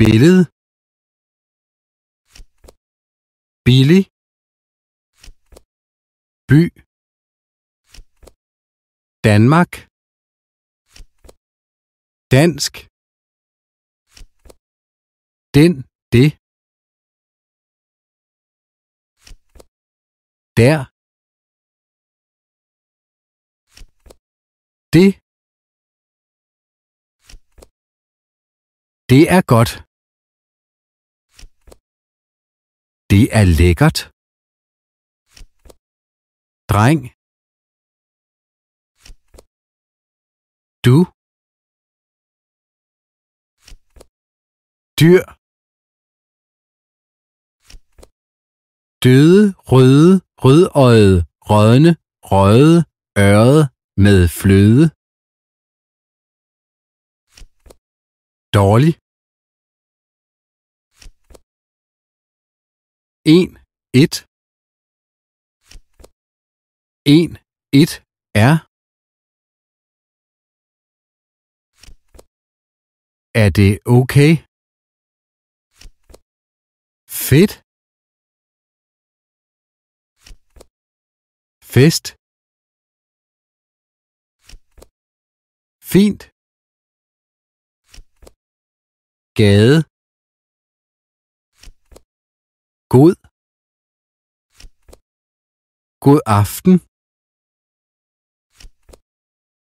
billede billig by Danmark dansk den det der det det er godt Det er lækkert. Dreng. Du. Dyr. Døde, røde, rødøjet, rødne, røde, øret, med fløde. Dårlig. 1 1 1 1 er Er det okay? Fedt. Fest. Fint. Gade. God. God aften.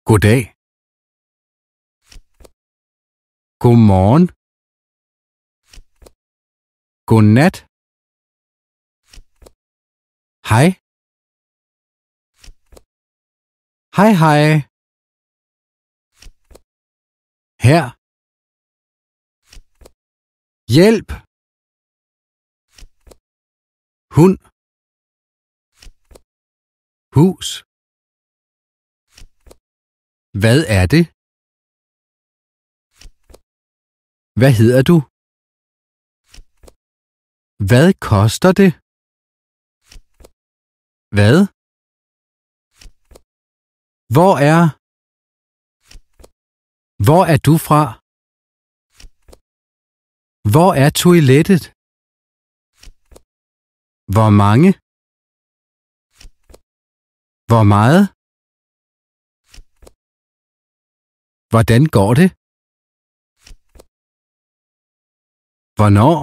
God morgen. Godmorgen. nat. Hej. Hej hej. Her. Hjælp hund hus Hvad er det? Hvad hedder du? Hvad koster det? Hvad? Hvor er? Hvor er du fra? Hvor er toilettet? Hvor mange? Hvor meget? Hvordan går det? Hvornår?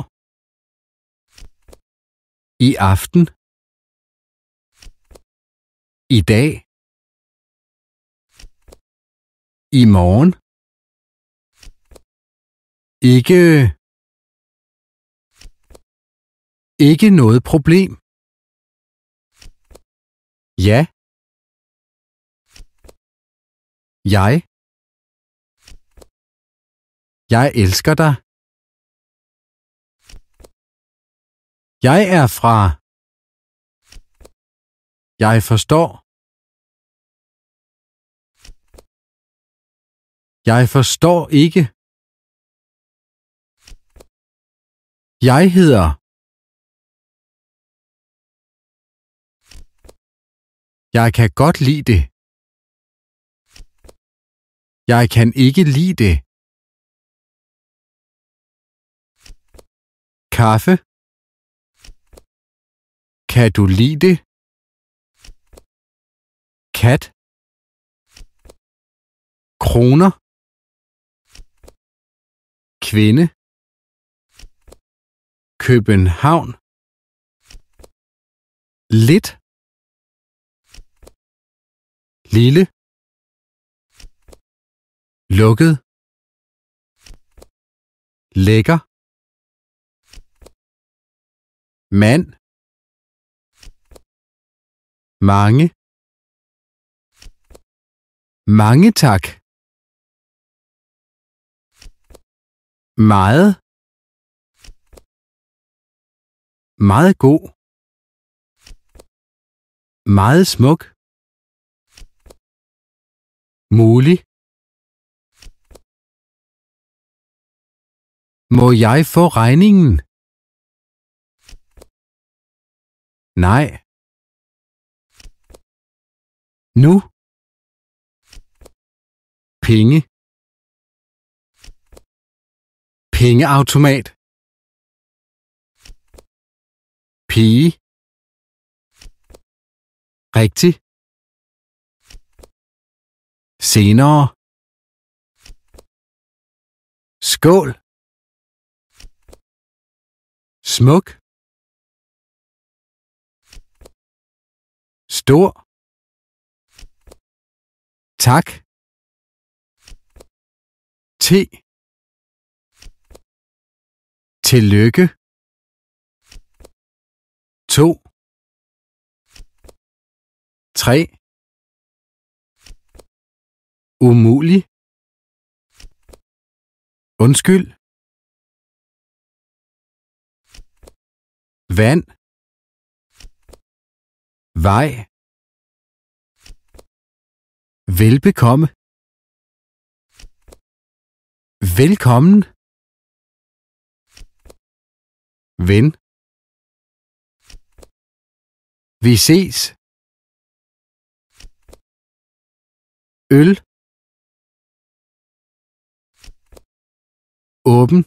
I aften? I dag? I morgen? Ikke ikke noget problem. Ja. Jeg. Jeg elsker dig. Jeg er fra. Jeg forstår. Jeg forstår ikke. Jeg hedder. Jeg kan godt lide det. Jeg kan ikke lide det. Kaffe. Kan du lide det? Kat. Kroner. Kvinde. København. Lidt lille, lukket, lækker, mand, mange, mange tak, meget, meget god, meget smuk, mulig? Må jeg få regningen? Nej. Nu. Penge. Pengeautomat. Pige. Rigtig senere. Skål. Smuk. Stor. Tak. T. Tillykke. To. Tre umulig undskyld vand vej velbekomme velkommen ven vi ses øl åben